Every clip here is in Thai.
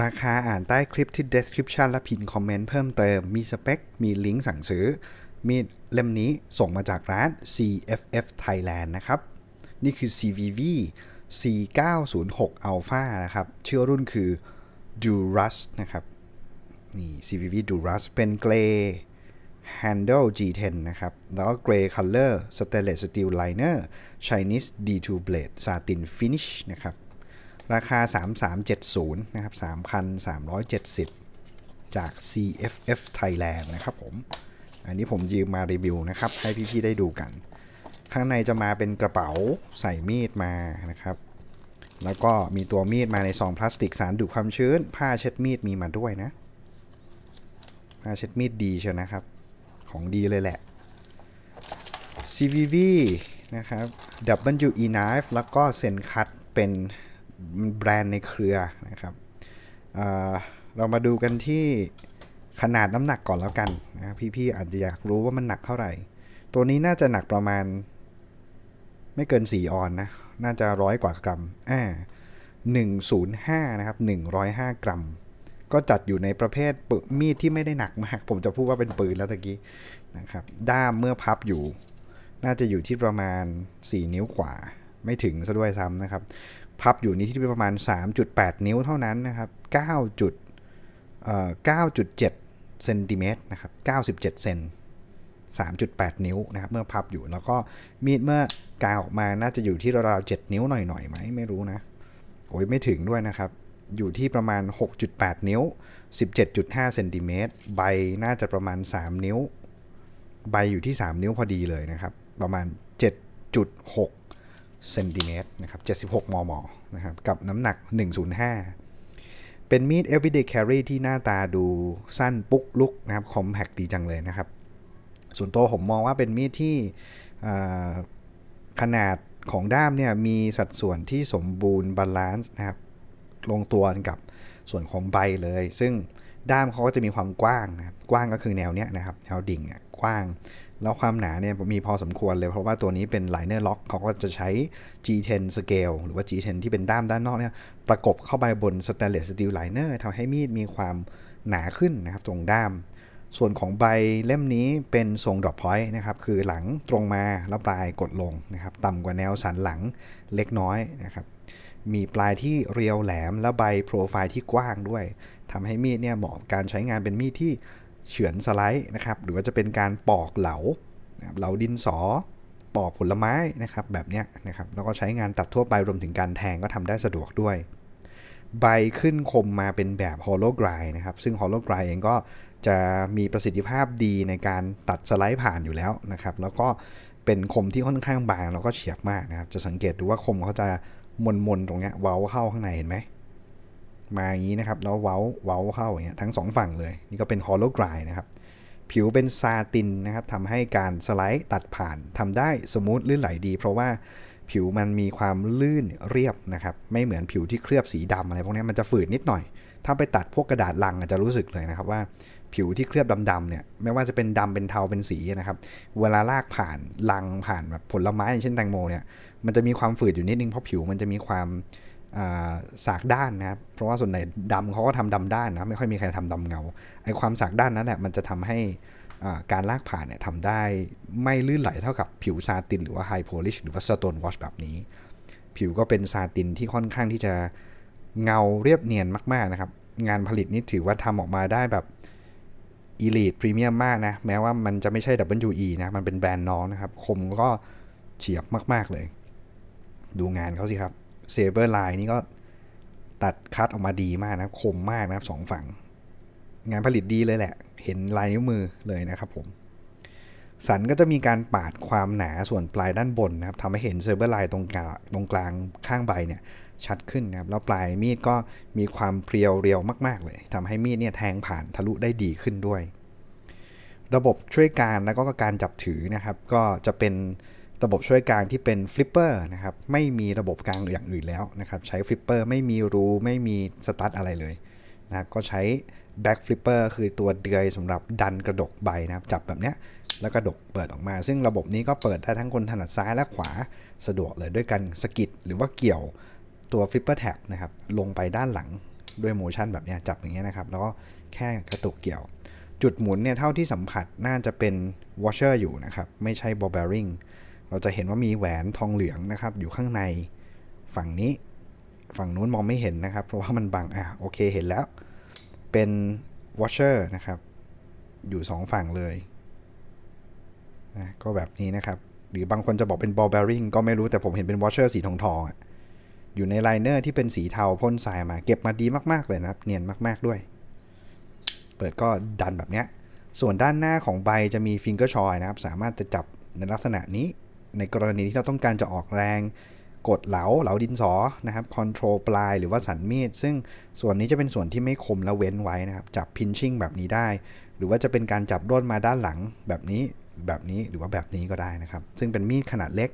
ราคาอ่านใต้คลิปที่ description และพิมพ์คอมเมนต์เพิ่มเติมมีสเปค มีลิงก์สั่งซื้อมีเล่มนี้ส่งมาจากร้าน CFF Thailand นะครับ นี่คือ CVV C906 Alpha นะครับชื่อรุ่นคือ Duras นะครับ นี่ CVV Duras เป็นเกร Handle G10 นะครับ แล้วก็ Grey Color Stainless Steel Liner Chinese D2 Blade Satin Finish นะครับราคา 3370 นะครับ 3,370 จาก CFF Thailand นะครับผม อันนี้ผมยืมมารีวิวนะครับ ให้พี่ๆได้ดูกัน ข้างในจะมาเป็นกระเป๋าใส่มีดมานะครับ แล้วก็มีตัวมีดมาในซองพลาสติกสารดูดความชื้น ผ้าเช็ดมีดมีมาด้วยนะ ผ้าเช็ดมีดดีเชียวนะครับ ของดีเลยแหละ CVV นะครับ W E knife แล้วก็เซนคัตเป็นแบรนด์ในเครือนะครับเเรามาดูกันที่ขนาดน้ำหนักก่อนแล้วกันนะพี่ๆอาจจะอยากรู้ว่ามันหนักเท่าไหร่ ตัวนี้น่าจะหนักประมาณ ไม่เกิน 4 ออนนะ น่าจะร้อยกว่ากรัมอ่า105นะครับ105 กรัม ก็จัดอยู่ในประเภทปมีดที่ไม่ได้หนักมาก ผมจะพูดว่าเป็นปืนแล้วตะกี้นะครับ ด้ามเมื่อพับอยู่ น่าจะอยู่ที่ประมาณ 4 นิ้วกว่า ไม่ถึงซะด้วยซ้ำนะครับพับอยู่นี้ที่ประมาณ 3.8 นิ้วเท่านั้นนะครับ9จุดเ9.7เซนติเมตรนะครับ97เซน3.8 นิ้วนะครับเมื่อพับอยู่แล้วก็มีดเมื่อกาวออกมาน่าจะอยู่ที่ราวๆ7นิ้วหน่อยๆไหมไม่รู้นะโอ้ยไม่ถึงด้วยนะครับ อยู่ที่ประมาณ 6.8 นิ้ว17.5เซนติเมตรใบน่าจะประมาณ 3 นิ้ว ใบอยู่ที่ 3 นิ้วพอดีเลยนะครับ ประมาณ 7.6เซนติเมตร นะครับ 76 มม นะครับ กับน้ำหนัก 105 เป็นมีด everyday carry ที่หน้าตาดูสั้นปุ๊ก ลุกนะครับ คอมแพคดีจังเลยนะครับ ส่วนตัวผมมองว่าเป็นมีดที่ขนาดของด้ามเนี่ยมีสัดส่วนที่สมบูรณ์บาลานซ์นะครับ ลงตัวกับส่วนของใบเลย ซึ่งด้ามเขาก็จะมีความกว้างนะครับ กว้างก็คือแนวเนี้ยนะครับ แนวดิ่งเนี่ยกว้างแล้วความหนาเนี่ยมีพอสมควรเลยเพราะว่าตัวนี้เป็นไลเนอร์ล็อกเขาก็จะใช้ G10 scale หรือว่า G10 ที่เป็นด้ามด้านนอกเนี่ยประกบเข้าไปบนสแตนเลสสตีลไลเนอร์ทำให้มีดมีความหนาขึ้นนะครับตรงด้ามส่วนของใบเล่มนี้เป็นทรงดรอปพอยต์นะครับ คือหลังตรงมาแล้วปลายกดลงนะครับ ต่ำกว่าแนวสันหลังเล็กน้อยนะครับ มีปลายที่เรียวแหลมและใบโปรไฟล์ที่กว้างด้วยทำให้มีดเนี่ยเหมาะการใช้งานเป็นมีดที่เฉือนสไลด์นะครับหรือว่าจะเป็นการปอกเหลาเหลาดินสอปอกผลไม้นะครับแบบนี้นะครับแล้วก็ใช้งานตัดทั่วไปรวมถึงการแทงก็ทำได้สะดวกด้วย ใบขึ้นคมมาเป็นแบบฮอลโลกรายนะครับ ซึ่งฮอลโลกรายเองก็จะมีประสิทธิภาพดีในการตัดสไลด์ผ่านอยู่แล้วนะครับแล้วก็เป็นคมที่ค่อนข้างบาง แล้วก็เฉียบมากนะครับจะสังเกตดูว่าคมเขาจะมนๆตรงนี้เว้าเข้าข้างในเห็นไหมมาอย่างนี้นะครับแล้วเว้าเว้าเข้าอย่างเงี้ยทั้ง2ฝั่งเลย นี่ก็เป็นฮอลโลกรายนะครับ ผิวเป็นซาตินนะครับทำให้การสไลด์ตัดผ่านทำได้สมูทลื่นไหลดี เพราะว่าผิวมันมีความลื่นเรียบนะครับ ไม่เหมือนผิวที่เคลือบสีดำอะไร พวกนี้มันจะฝืดนิดหน่อย ถ้าไปตัดพวกกระดาษลังอาจจะรู้สึกเลยนะครับ ว่าผิวที่เคลือบดำๆเนี่ยไม่ว่าจะเป็นดำเป็นเทาเป็นสีนะครับเวลาลากผ่านลังผ่านแบบผลไม้อย่างเช่นแตงโมเนี่ยมันจะมีความฝืดอยู่นิดนึงเพราะผิวมันจะมีความสากด้านนะครับเพราะว่าส่วนใหญ่ดำเขาก็ทำดำด้านนะ ไม่ค่อยมีใครทำดำเงาไอ้ความสากด้านนั้นแหละ มันจะทำให้การลากผ่านเนี่ยทำได้ไม่ลื่นไหลเท่ากับผิวซาตินหรือว่าไฮโพลิชหรือว่าสโตนวอชแบบนี้ ผิวก็เป็นซาตินที่ค่อนข้างที่จะเงาเรียบเนียนมากๆนะครับ งานผลิตนี่ถือว่าทำออกมาได้แบบอีลีทพรีเมียมมากนะ แม้ว่ามันจะไม่ใช่ WE นะมันเป็นแบรนด์น้องนะครับคมก็เฉียบมากๆเลย ดูงานเขาสิครับเซเบอร์ไลน์นี่ก็ตัดคัดออกมาดีมากนะคมมากนะครับสองฝั่ง งานผลิตดีเลยแหละ เห็นลายนิ้วมือเลยนะครับผมสันก็จะมีการปาดความหนาส่วนปลายด้านบนนะครับทำให้เห็นเซเบอร์ไลน์ตรงกลางตรงกลางข้างใบเนี่ย ชัดขึ้นนะครับแล้วปลายมีดก็มีความเพรียวเรียวมากๆ เลยทำให้มีดเนี่ยแทงผ่าน ทะลุได้ดีขึ้นด้วย ระบบช่วยการแล้วก็การจับถือนะครับ ก็จะเป็นระบบช่วยกลางที่เป็นฟลิปเปอร์นะครับ ไม่มีระบบกลางหรืออย่างอื่นแล้วนะครับ ใช้ฟลิปเปอร์ไม่มีรู ไม่มีสตาร์ทอะไรเลยนะครับ ก็ใช้แบ็กฟลิปเปอร์คือตัวเดือยสำหรับดันกระดกใบนะครับ จับแบบเนี้ยแล้วกระดกเปิดออกมา ซึ่งระบบนี้ก็เปิดได้ทั้งคนถนัดซ้ายและขวาสะดวกเลยด้วยกันสกิดหรือว่าเกี่ยวตัวฟลิปเปอร์แท็บนะครับ ลงไปด้านหลังด้วยโมชั่นแบบนี้จับอย่างเงี้ยนะครับ แล้วก็แค่กระตุกเกี่ยว จุดหมุนเนี่ยเท่าที่สัมผัสน่าจะเป็นวอชเชอร์อยู่นะครับ ไม่ใช่บอลแบริง g เราจะเห็นว่ามีแหวนทองเหลืองนะครับ อยู่ข้างในฝั่งนี้ฝั่งนู้นมองไม่เห็นนะครับ เพราะว่ามันบังอ่ะโอเค เห็นแล้วเป็นวอชเชอร์นะครับอยู่ 2 ฝั่งเลยนะก็แบบนี้นะครับ หรือบางคนจะบอกเป็นบอลเบริงก็ไม่รู้แต่ผมเห็นเป็นวอชเชอร์สีทองทองอยู่ในไลเนอร์ที่เป็นสีเทาพ่นทรายมาเก็บมาดีมากๆเลยนะครับ เนียนมาก ๆด้วย เปิดก็ดันแบบเนี้ย ส่วนด้านหน้าของใบจะมีฟิงเกอร์ชอยนะครับ สามารถจะจับในลักษณะนี้ในกรณีที่เราต้องการจะออกแรงกดเหลา เหลาดินสอนะครับคอนโทรลปลายหรือว่าสันมีด ซึ่งส่วนนี้จะเป็นส่วนที่ไม่คมและเว้นไว้นะครับ จับพินชิ่งแบบนี้ได้ หรือว่าจะเป็นการจับด้นมาด้านหลังแบบนี้แบบนี้หรือว่าแบบนี้ก็ได้นะครับ ซึ่งเป็นมีดขนาดเล็ก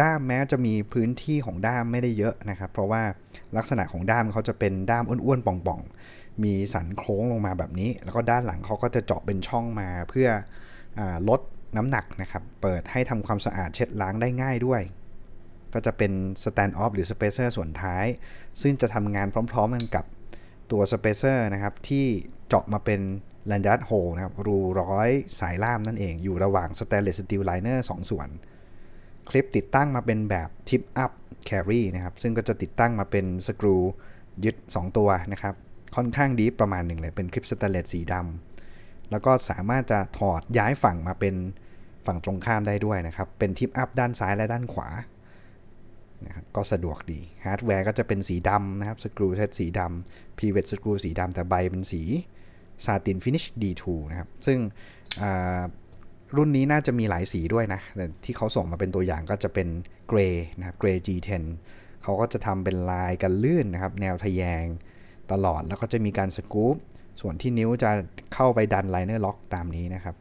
ด้ามแม้จะมีพื้นที่ของด้ามไม่ได้เยอะนะครับ เพราะว่าลักษณะของด้ามเขาจะเป็นด้ามอ้วนๆ ป่องๆ มีสันโค้งลงมาแบบนี้ แล้วก็ด้านหลังเขาก็จะเจาะเป็นช่องมาเพื่ออลดน้ำหนักนะครับ เปิดให้ทำความสะอาดเช็ดล้างได้ง่ายด้วย ก็จะเป็นสแตนด์ออฟหรือสเปเซอร์ส่วนท้าย ซึ่งจะทำงานพร้อมๆกันกับตัวสเปเซอร์นะครับ ที่เจาะมาเป็นแ a นดัดโฮ o นะครับ รูร้อยสายล่ามนั่นเอง อยู่ระหว่างสแตนเลสสตีลไลเนอร์สส่วน คลิปติดตั้งมาเป็นแบบทิปอัพแครีนะครับ ซึ่งก็จะติดตั้งมาเป็นสกรูยึด 2 ตัวนะครับ ค่อนข้างดีประมาณหนึ่งเลยเป็นคลิปสแตนเลสสีดำแล้วก็สามารถจะถอดย้ายฝั่งมาเป็นฝั่งตรงข้ามได้ด้วยนะครับ เป็นทิปอัพด้านซ้ายและด้านขวานะครับ ก็สะดวกดี ฮาร์ดแวร์ก็จะเป็นสีดำนะครับ สกรูเซตสีดำพีเวตสกรูสีดำ แต่ใบเป็นสีซาตินฟินิช D2 นะครับ ซึ่งรุ่นนี้น่าจะมีหลายสีด้วยนะ แต่ที่เขาส่งมาเป็นตัวอย่างก็จะเป็นเกรย์นะครับ เกรย์ G10 เขาก็จะทำเป็นลายกันลื่นนะครับ แนวทะแยงตลอดแล้วก็จะมีการสกรู๊ส่วนที่นิ้วจะเข้าไปดันไลเนอร์ล็อกตามนี้นะครับ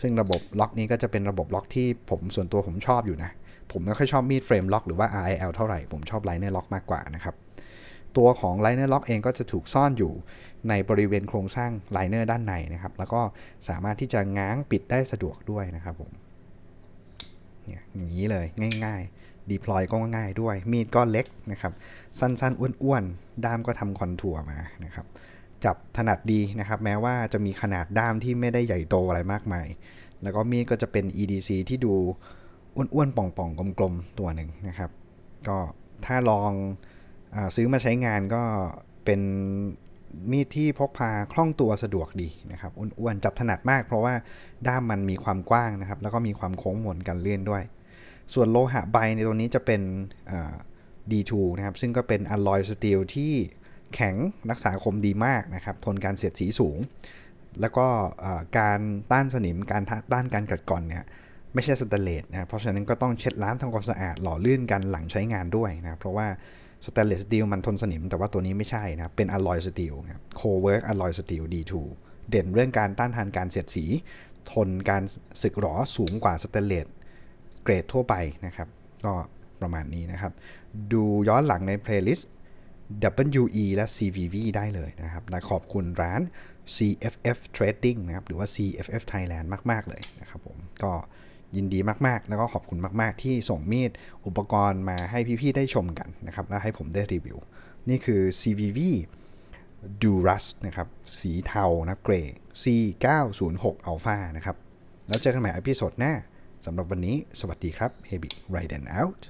ซึ่งระบบล็อกนี้ก็จะเป็นระบบล็อกที่ผมส่วนตัวผมชอบอยู่นะ ผมไม่ค่อยชอบมีดเฟรมล็อกหรือว่า RIL เท่าไหร่ ผมชอบไลเนอร์ล็อกมากกว่านะครับ ตัวของไลเนอร์ล็อกเองก็จะถูกซ่อนอยู่ในบริเวณโครงสร้างไลเนอร์ด้านในนะครับ แล้วก็สามารถที่จะง้างปิดได้สะดวกด้วยนะครับผม เนี่ย อย่างนี้เลยง่ายๆดีพลอยก็ง่ายด้วย มีดก็เล็กนะครับ สั้น ๆ อ้วนๆ ด้ามก็ทำคอนทัวร์มานะครับจับถนัดดีนะครับ แม้ว่าจะมีขนาดด้ามที่ไม่ได้ใหญ่โตอะไรมากมาย แล้วก็มีดก็จะเป็น EDC ที่ดู อ้วนๆ ป่องๆ กลมๆ ตัวหนึ่งนะครับ ก็ถ้าลองอซื้อมาใช้งานก็เป็นมีดที่พกพาคล่องตัวสะดวกดีนะครับอ้วนๆจับถนัดมากเพราะว่าด้ามมันมีความกว้างนะครับแล้วก็มีความโค้งหมุนกันเลื่อนด้วย ส่วนโลหะใบในตัวนี้จะเป็น D2 นะครับซึ่งก็เป็นอลลอยสตีลที่แข็งรักษาคมดีมากนะครับทนการเสียดสีสูง แล้วก็การต้านสนิม การต้านการกัดกร่อนเนี่ยไม่ใช่สแตนเลสนะเพราะฉะนั้นก็ต้องเช็ดล้างทำความสะอาดหล่อลื่นกันหลังใช้งานด้วยนะเพราะว่าสแตนเลสสตีลมันทนสนิมแต่ว่าตัวนี้ไม่ใช่นะเป็นอะลอยสตีลนะโคเวิร์กอะลอยสตีลดีทูเด่นเรื่องการต้านทานการเสียดสี ทนการสึกหรอสูงกว่าสแตนเลสเกรดทั่วไปนะครับก็ประมาณนี้นะครับดูย้อนหลังในเพลย์ลิสต์ WE และ CVV ได้เลยนะครับนะขอบคุณร้าน CFF Trading นะครับ หรือว่า CFF Thailand มาก ๆ เลยนะครับผม ก็ยินดีมาก ๆ แล้วก็ขอบคุณมาก ๆ ที่ส่งมีด อุปกรณ์มาให้พี่ ๆ ได้ชมกันนะครับ และให้ผมได้รีวิว นี่คือ CVV d u r u s นะครับ สีเทานะเกรย์ C906 Alpha นะครับ แล้วเจอกันใหม่อพิสดหน้าสำหรับวันนี้สวัสดีครับ Heavy Ride and Out